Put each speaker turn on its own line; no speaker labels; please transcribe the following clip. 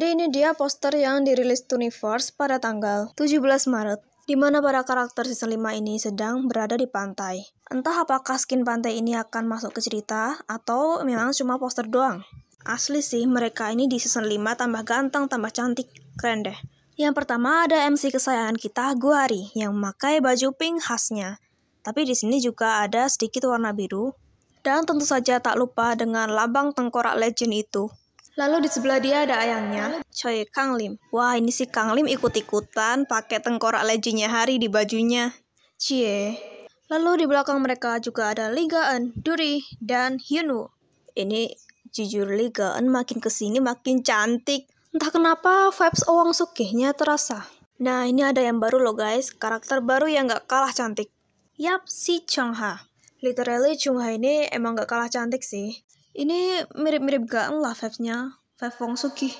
Jadi ini dia poster yang dirilis Tuniverse pada tanggal 17 Maret, di mana para karakter season 5 ini sedang berada di pantai. Entah apakah skin pantai ini akan masuk ke cerita, atau memang cuma poster doang. Asli sih, mereka ini di season 5 tambah ganteng, tambah cantik. Keren deh. Yang pertama ada MC kesayangan kita, Guari, yang memakai baju pink khasnya. Tapi di sini juga ada sedikit warna biru. Dan tentu saja tak lupa dengan labang tengkorak legend itu. Lalu di sebelah dia ada ayangnya, Choi Kang Lim. Wah, ini si Kang Lim ikut-ikutan pakai tengkorak lejinya hari di bajunya. Cie. Lalu di belakang mereka juga ada Liga En, Duri, dan Hyunwoo. Ini jujur Liga En makin kesini makin cantik. Entah kenapa vibes Owang Sukihnya terasa. Nah, ini ada yang baru loh guys, karakter baru yang gak kalah cantik. Yap, si Chung Ha. Literally Chung Ha ini emang gak kalah cantik sih. Ini mirip-mirip gak lah vibe-nya, vibe Wong Sugih.